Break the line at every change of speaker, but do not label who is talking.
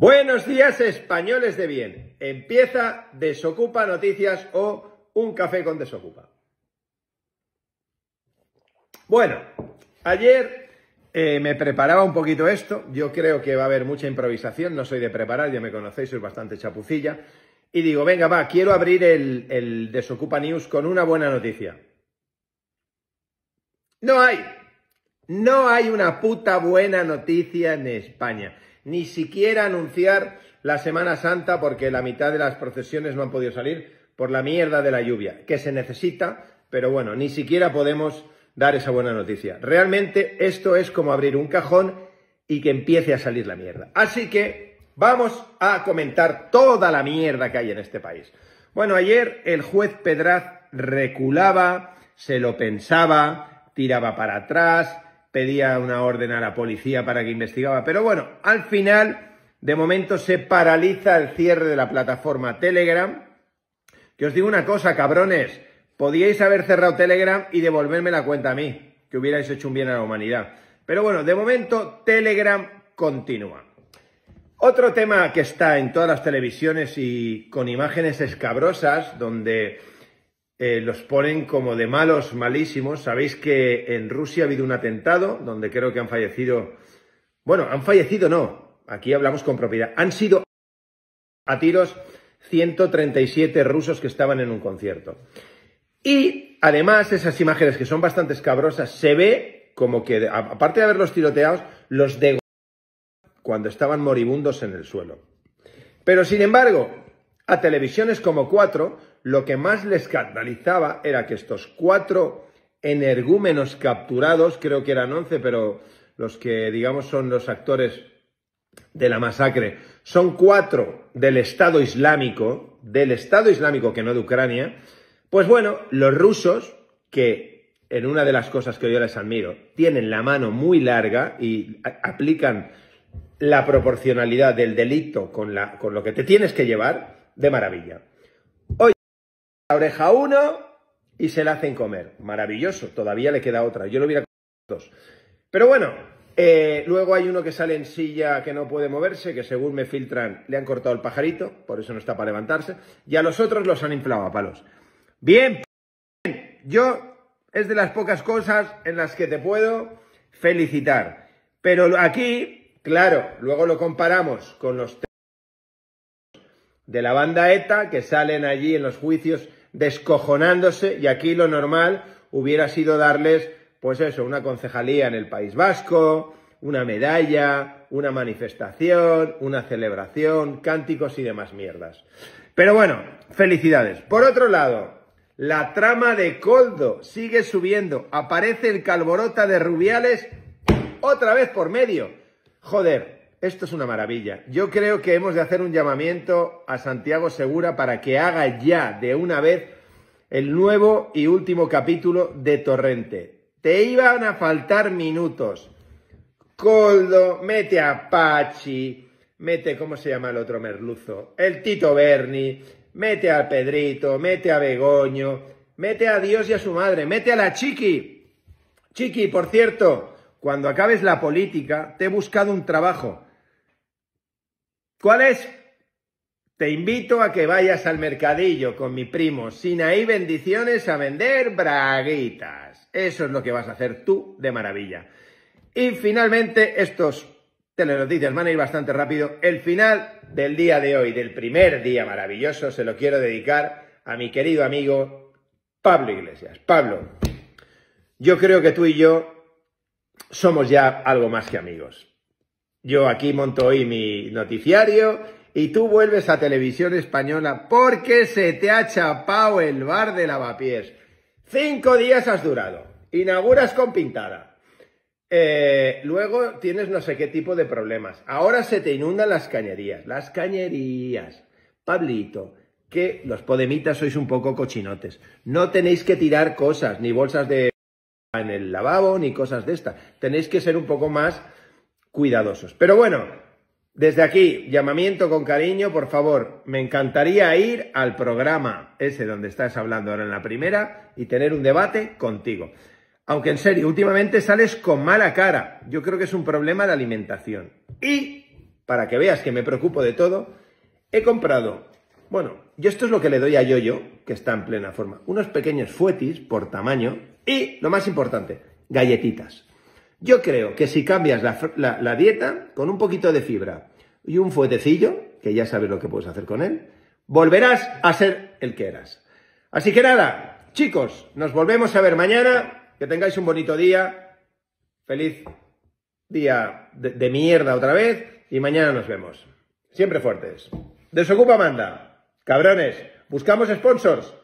Buenos días españoles de bien. Empieza Desocupa Noticias o Un Café con Desocupa. Bueno, ayer eh, me preparaba un poquito esto. Yo creo que va a haber mucha improvisación. No soy de preparar, ya me conocéis, soy bastante chapucilla. Y digo, venga, va, quiero abrir el, el Desocupa News con una buena noticia. No hay. No hay una puta buena noticia en España ni siquiera anunciar la Semana Santa porque la mitad de las procesiones no han podido salir por la mierda de la lluvia, que se necesita, pero bueno, ni siquiera podemos dar esa buena noticia. Realmente esto es como abrir un cajón y que empiece a salir la mierda. Así que vamos a comentar toda la mierda que hay en este país. Bueno, ayer el juez Pedraz reculaba, se lo pensaba, tiraba para atrás, pedía una orden a la policía para que investigaba. Pero bueno, al final, de momento se paraliza el cierre de la plataforma Telegram. Que os digo una cosa, cabrones, podíais haber cerrado Telegram y devolverme la cuenta a mí, que hubierais hecho un bien a la humanidad. Pero bueno, de momento Telegram continúa. Otro tema que está en todas las televisiones y con imágenes escabrosas, donde eh, los ponen como de malos, malísimos. Sabéis que en Rusia ha habido un atentado donde creo que han fallecido, bueno, han fallecido no, aquí hablamos con propiedad, han sido a tiros 137 rusos que estaban en un concierto. Y además esas imágenes que son bastante escabrosas, se ve como que, aparte de haberlos tiroteados, los de cuando estaban moribundos en el suelo. Pero sin embargo, a televisiones como Cuatro, lo que más le escandalizaba era que estos cuatro energúmenos capturados, creo que eran once, pero los que digamos son los actores de la masacre, son cuatro del Estado Islámico, del Estado Islámico que no de Ucrania, pues bueno, los rusos, que en una de las cosas que yo les admiro, tienen la mano muy larga y aplican la proporcionalidad del delito con, con lo que te tienes que llevar, de maravilla. Hoy la oreja uno y se la hacen comer. Maravilloso, todavía le queda otra. Yo lo hubiera comido dos. Pero bueno, eh, luego hay uno que sale en silla que no puede moverse, que según me filtran le han cortado el pajarito, por eso no está para levantarse. Y a los otros los han inflado a palos. Bien, bien. yo es de las pocas cosas en las que te puedo felicitar. Pero aquí, claro, luego lo comparamos con los de la banda ETA que salen allí en los juicios descojonándose y aquí lo normal hubiera sido darles, pues eso, una concejalía en el País Vasco, una medalla, una manifestación, una celebración, cánticos y demás mierdas. Pero bueno, felicidades. Por otro lado, la trama de Coldo sigue subiendo. Aparece el Calborota de Rubiales otra vez por medio. Joder, esto es una maravilla. Yo creo que hemos de hacer un llamamiento a Santiago Segura para que haga ya de una vez el nuevo y último capítulo de Torrente. Te iban a faltar minutos. Coldo, mete a Pachi, mete, ¿cómo se llama el otro merluzo? El Tito Berni, mete al Pedrito, mete a Begoño, mete a Dios y a su madre, mete a la Chiqui. Chiqui, por cierto, cuando acabes la política, te he buscado un trabajo. ¿Cuál es? Te invito a que vayas al mercadillo con mi primo Sinaí Bendiciones a vender braguitas. Eso es lo que vas a hacer tú de maravilla. Y finalmente, estos telenoticias van a ir bastante rápido. El final del día de hoy, del primer día maravilloso, se lo quiero dedicar a mi querido amigo Pablo Iglesias. Pablo, yo creo que tú y yo somos ya algo más que amigos. Yo aquí monto hoy mi noticiario y tú vuelves a Televisión Española porque se te ha chapado el bar de lavapiés. Cinco días has durado. Inauguras con pintada. Eh, luego tienes no sé qué tipo de problemas. Ahora se te inundan las cañerías. Las cañerías. Pablito, que los podemitas sois un poco cochinotes. No tenéis que tirar cosas, ni bolsas de en el lavabo, ni cosas de esta. Tenéis que ser un poco más cuidadosos. Pero bueno, desde aquí, llamamiento con cariño, por favor, me encantaría ir al programa ese donde estás hablando ahora en la primera y tener un debate contigo. Aunque en serio, últimamente sales con mala cara. Yo creo que es un problema de alimentación. Y, para que veas que me preocupo de todo, he comprado, bueno, yo esto es lo que le doy a Yoyo, que está en plena forma, unos pequeños fuetis por tamaño y, lo más importante, galletitas. Yo creo que si cambias la, dieta con un poquito de fibra y un fuetecillo, que ya sabes lo que puedes hacer con él, volverás a ser el que eras. Así que nada, chicos, nos volvemos a ver mañana. Que tengáis un bonito día. Feliz día de, de mierda otra vez. Y mañana nos vemos. Siempre fuertes. Desocupa manda. Cabrones, buscamos sponsors.